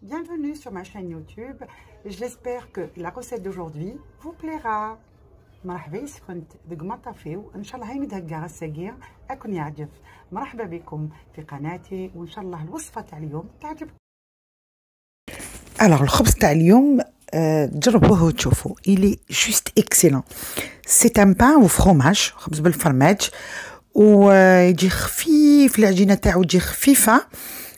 Bienvenue sur ma chaîne YouTube. J'espère que la recette d'aujourd'hui vous plaira. مرحبا يسخنت دق مطافيو ان شاء الله هاي مدهقه الساقيه اكون يعجب مرحبا بكم في قناتي وان شاء الله الوصفه تاع اليوم تعجبكم الوغ الخبز تاع اليوم تجربوه وتشوفوا الي جوست اكسيلون سي ان بان وفخوماج خبز بالفرماج ويجي خفيف العجينه تاعو تجي خفيفه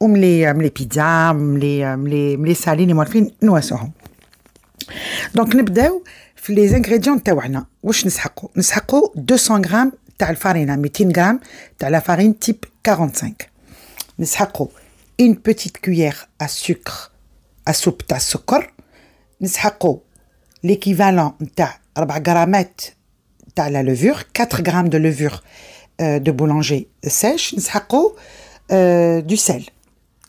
ou euh, les, pizzas, les, euh, les, les salines, les morphines, nous assurons. Donc, nous avons les ingrédients de la Nous avons 200 g de la farine, 200 g de la farine type 45. Nous avons une petite cuillère à sucre, à soupe de sucre. Nous avons l'équivalent de 4 g de levure, 4 g de levure de boulanger sèche. Nous euh, avons du sel.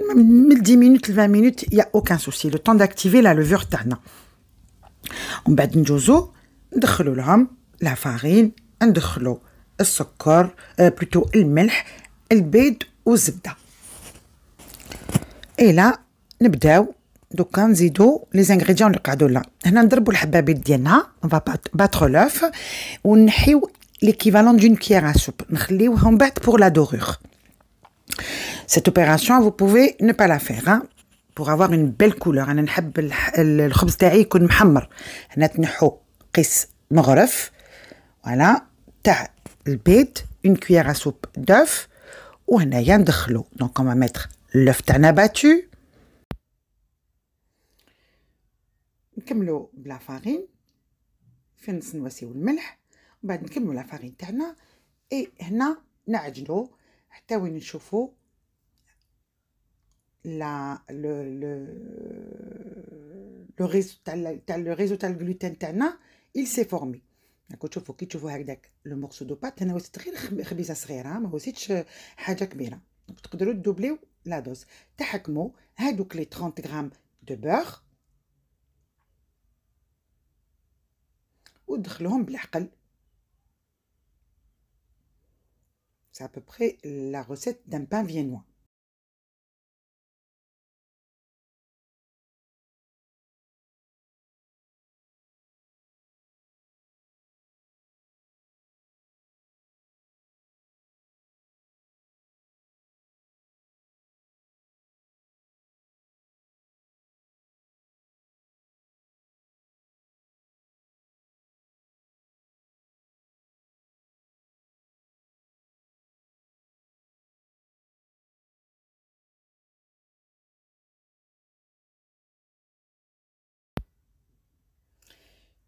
10 minutes, 20 minutes, il n'y a aucun souci. Le temps d'activer la levure tane. On bat une jozo, la farine, on le sucre, euh, plutôt le mel, le bête ou le zibda. Et là, on va les ingrédients du cadeau On va on va battre l'œuf, on a l'équivalent d'une cuillère à soupe. On va pour la dorure. cette opération vous pouvez ne pas la faire hein, pour avoir une belle couleur انا نحب الخبز تاعي يكون محمر هنا تنحو قيس مغرف فوالا تاع البيض une cuillère à soupe d'œuf هنايا ندخلو دونك on va mettre l'œuf تاعنا battu نكملو بلا فارين فين نواسيو الملح وبعد نكملو لافارين تاعنا اي هنا نعجنو حتى وين نشوفو la, le, le, le réseau, le réseau le gluten tana, il s'est formé. D'accord, tu vois, tu vois, le morceau de pâte, une aussi très chbisa srira, mais aussi pas haja kbira. Donc, tu peux doubler la dose. Tahakmo, hadouk les 30 grammes de beurre, ou d'chlom blakal. C'est à peu près la recette d'un pain viennois.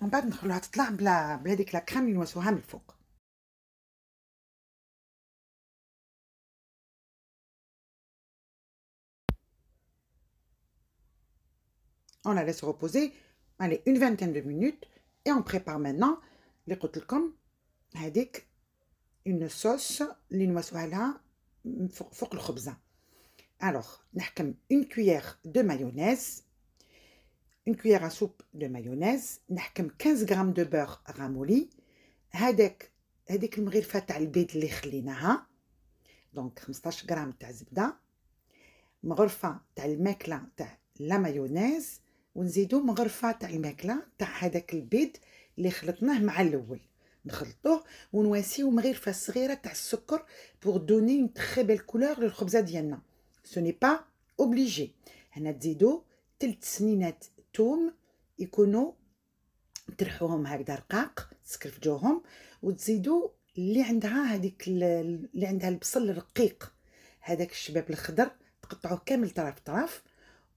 من بعد ندخلوها تطلع بلا بهذيك لا كريم اللي نواسوها من الفوق On la laisse reposer, allez, une vingtaine de minutes. Et on prépare maintenant les kotelkom avec une sauce les pour فوق الخبزة. Alors, نحكم une cuillère de mayonnaise une cuillère à soupe de مايونيز نحكم 15 غرام دو بور رامولي هذاك هذيك المغرفه تاع البيض اللي خليناها دونك 15 غرام تاع زبده مغرفه تاع الماكله تاع لا مايونيز ونزيدو مغرفه تاع الماكله تاع هذاك البيض اللي خلطناه مع الاول نخلطوه ونواسيو مغرفه صغيره تاع السكر بور دوني اون تري بيل كولور للخبزه ديالنا سو ني با اوبليجي هنا تزيدو ثلاث سنينات الثوم يكونوا ترحوهم هكذا رقاق تسكرفجوهم وتزيدوا اللي عندها هذيك اللي عندها البصل الرقيق هذاك الشباب الخضر تقطعوه كامل طرف طرف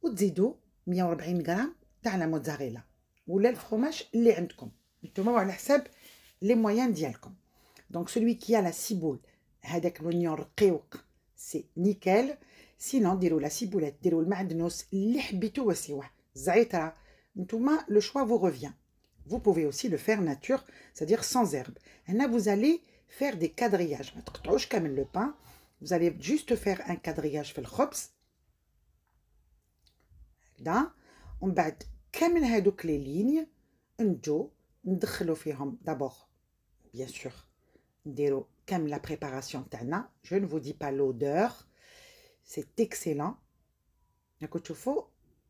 وتزيدوا 140 غرام تاع لا موتزاريلا ولا الفرماج اللي عندكم نتوما على حساب لي مويان ديالكم دونك سولوي كي لا سيبول هذاك لونيون رقيق سي نيكال سينو ديروا لا سيبولات ديروا المعدنوس اللي حبيتو وسيوه ntouma, le choix vous revient. Vous pouvez aussi le faire nature, c'est-à-dire sans herbe. Là, vous allez faire des quadrillages. le pain, vous allez juste faire un quadrillage fait le Là, on bat les lignes, d'abord bien sûr نديرو كامل la préparation tana, je ne vous dis pas l'odeur c'est excellent راكو تشوفوا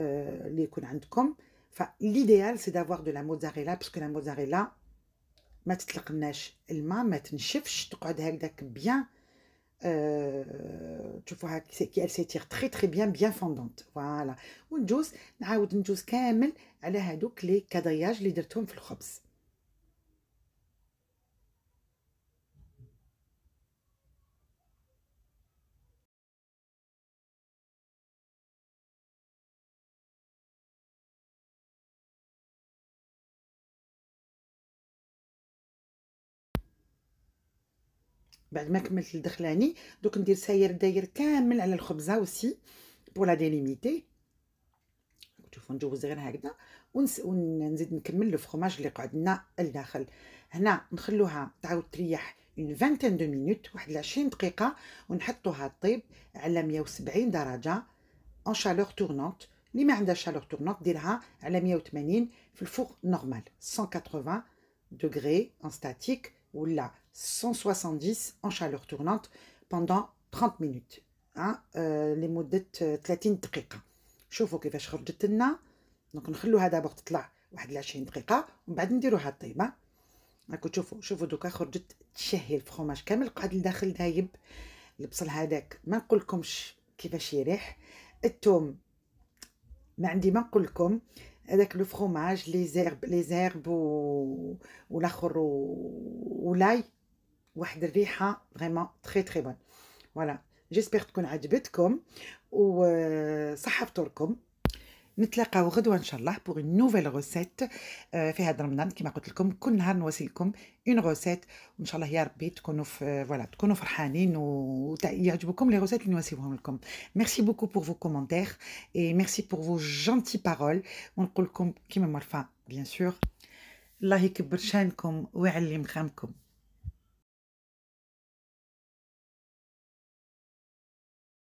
Euh, l'idéal c'est d'avoir de la mozzarella, parce que la mozzarella لا موزاريلا ما تتلقناش الماء tu vois qu'elle s'étire très très bien, bien fondante. Voilà. une à la les quadrillages, les le بعد ما كملت الدخلاني دوك ندير ساير داير كامل على الخبزه اوسي بو لا ديليميتي شوفوا نجوز غير هكذا ونس... ونزيد نكمل لو فرماج اللي قعدنا لنا الداخل هنا نخلوها تعاود تريح اون فانتين دو مينوت واحد 20 دقيقه ونحطوها طيب على 170 درجه اون شالور تورنونت اللي ما عندها شالور تورنونت ديرها على 180 في الفوق نورمال 180 دوغري ان ستاتيك ou la 170 en chaleur tournante pendant 30 minutes hein لمده 30 دقيقه شوفوا كيفاش خرجت لنا دونك نخلوها دابا تطلع واحد 20 دقيقه ومن بعد نديروها طيبه راكم تشوفوا شوفوا دوكا خرجت تشهي الفخوماج كامل قعد لداخل دايب البصل هذاك ما نقولكمش كيفاش يريح الثوم ما عندي ما نقولكم لكم هذاك لو فروماج لي زيرب لي زيرب و... ولاخر و... ولاي واحد الريحه فريمون تري تري بون فوالا جيسبر تكون عجبتكم وصحه آه، فطوركم نتلاقاو غدوه ان شاء الله بوغ اون نوفيل روسيت في هذا رمضان كما قلت لكم كل نهار نواسلكم اون روسيت وان شاء الله يا ربي تكونوا فوالا آه، تكونوا فرحانين ويعجبكم لي روسيت اللي نواسيوهم لكم ميرسي بوكو بور فو كومونتير اي ميرسي بور فو جونتي بارول ونقول لكم كيما مرفا بيان سور الله يكبر شانكم ويعلي مخامكم